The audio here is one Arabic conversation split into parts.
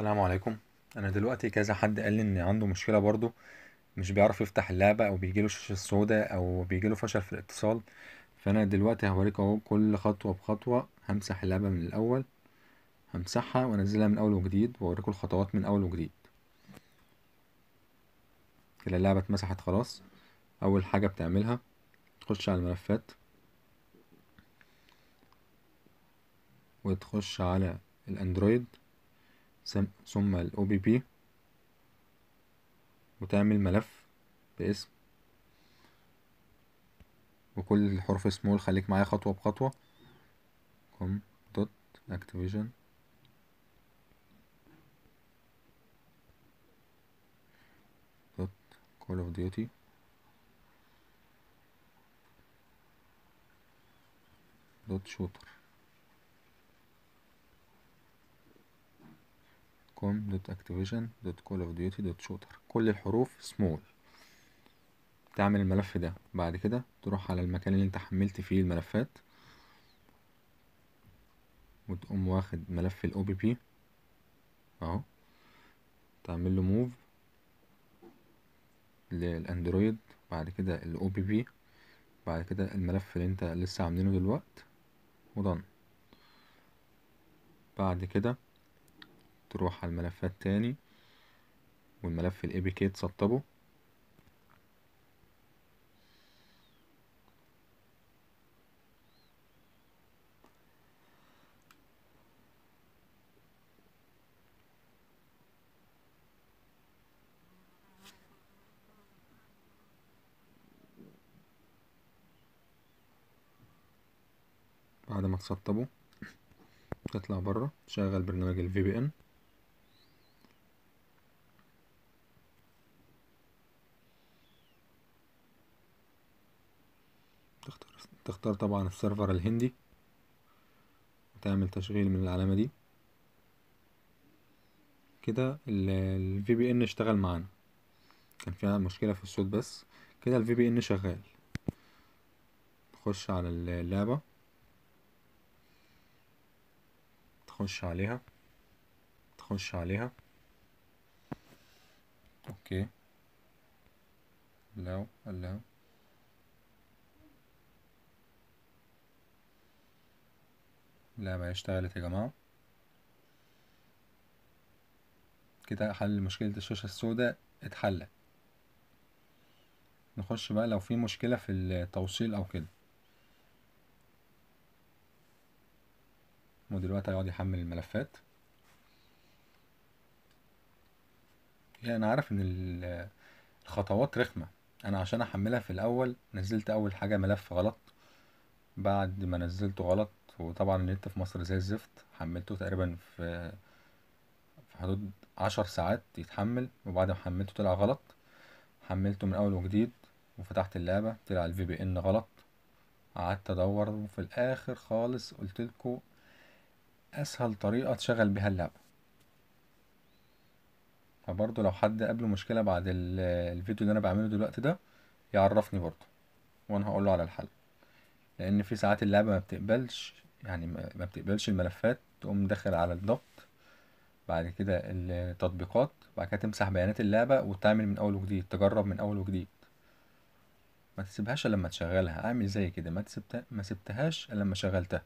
السلام عليكم انا دلوقتي كذا حد قال لي ان عنده مشكله برضو مش بيعرف يفتح اللعبه او بيجيله الشاشه السوداء او بيجيله فشل في الاتصال فانا دلوقتي هوريك اهو كل خطوه بخطوه همسح اللعبه من الاول همسحها وانزلها من اول وجديد واوريكم الخطوات من اول وجديد كده اللعبه اتمسحت خلاص اول حاجه بتعملها تخش على الملفات وتخش على الاندرويد ثم ال OBP وتعمل ملف باسم وكل حرف سمول خليك معايا خطوة بخطوة كوم دوت اكتيفيجن دوت كول اوف ديوتي دوت شوتر كوم دوت اكتيفيشن دوت كول اوف ديوتي دوت شوتر كل الحروف سمول تعمل الملف ده بعد كده تروح على المكان اللي انت حملت فيه الملفات وتقوم واخد ملف الاو بي بي اهو تعمل له موف للاندرويد بعد كده الاو بي بي بعد كده الملف اللي انت لسه عاملينه دلوقت ودن بعد كده تروح على الملفات تاني والملف الابك تسطبه بعد ما تسطبه تطلع بره تشغل برنامج الفي بي ان تختار طبعا السيرفر الهندي وتعمل تشغيل من العلامة دي كده ال بي ان اشتغل معانا كان فيها مشكلة في الصوت بس كده ال بي ان شغال نخش على اللعبة تخش عليها تخش عليها اوكي لا لا اللعبة اشتغلت يا جماعة كده حل مشكلة الشاشة السوداء اتحلت نخش بقى لو في مشكلة في التوصيل او كده ودلوقتي هيقعد يحمل الملفات يعني انا عارف ان الخطوات رخمة انا عشان احملها في الاول نزلت اول حاجة ملف غلط بعد ما نزلته غلط وطبعا النت في مصر زي الزفت حملته تقريبا في في حدود عشر ساعات يتحمل وبعد ما حملته طلع غلط حملته من اول وجديد وفتحت اللعبة طلع الفي بي ان غلط قعدت ادور وفي الاخر خالص لكم اسهل طريقة تشغل بيها اللعبة فبرضو لو حد قابله مشكلة بعد الفيديو اللي انا بعمله دلوقتي ده يعرفني برضو وانا هقوله على الحل لان في ساعات اللعبة ما بتقبلش يعني ما بتقبلش الملفات تقوم داخل على الضبط بعد كده التطبيقات بعد كده تمسح بيانات اللعبة وتعمل من أول وجديد تجرب من أول وجديد ما تسيبهاش الا لما تشغلها اعمل زي كده ما تسبت... ما سبتهاش الا لما شغلتها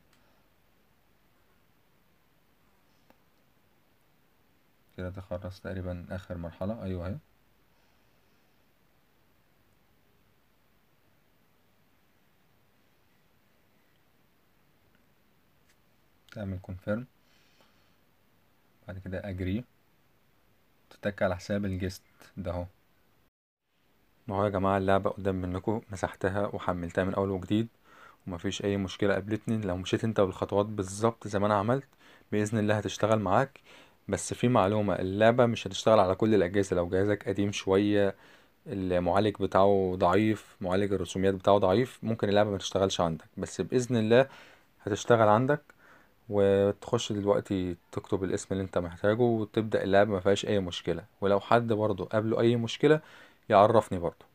كده تخلص تقريبا اخر مرحله ايوه اهي أيوه. تعمل كونفيرم بعد كده اجري تتك على حساب الجست ده اهو اهو يا جماعه اللعبه قدام منكم مسحتها وحملتها من اول وجديد ومفيش اي مشكله قابلتني لو مشيت انت بالخطوات بالظبط زي ما انا عملت باذن الله هتشتغل معاك بس في معلومه اللعبه مش هتشتغل على كل الاجهزه لو جهازك قديم شويه المعالج بتاعه ضعيف معالج الرسوميات بتاعه ضعيف ممكن اللعبه ما تشتغلش عندك بس باذن الله هتشتغل عندك وتخش دلوقتي تكتب الاسم اللي انت محتاجه وتبدأ اللعب ما فيهاش اي مشكلة ولو حد برضو قابله اي مشكلة يعرفني برضو